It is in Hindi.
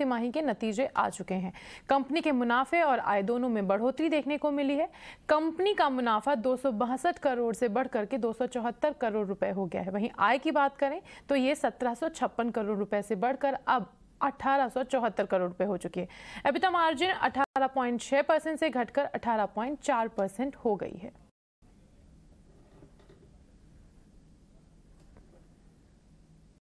तिमाही के नतीजे आ चुके हैं कंपनी के मुनाफे और आय दोनों में बढ़ोतरी देखने को मिली है कंपनी का मुनाफा दो करोड़ से बढ़ करके दो करोड़ रुपए हो गया है वहीं आय की बात करें तो ये सत्रह करोड़ रुपए से बढ़कर अब अठारह करोड़ रुपए हो चुकी है एबिटा मार्जिन अठारह परसेंट से घटकर अठारह परसेंट हो गई है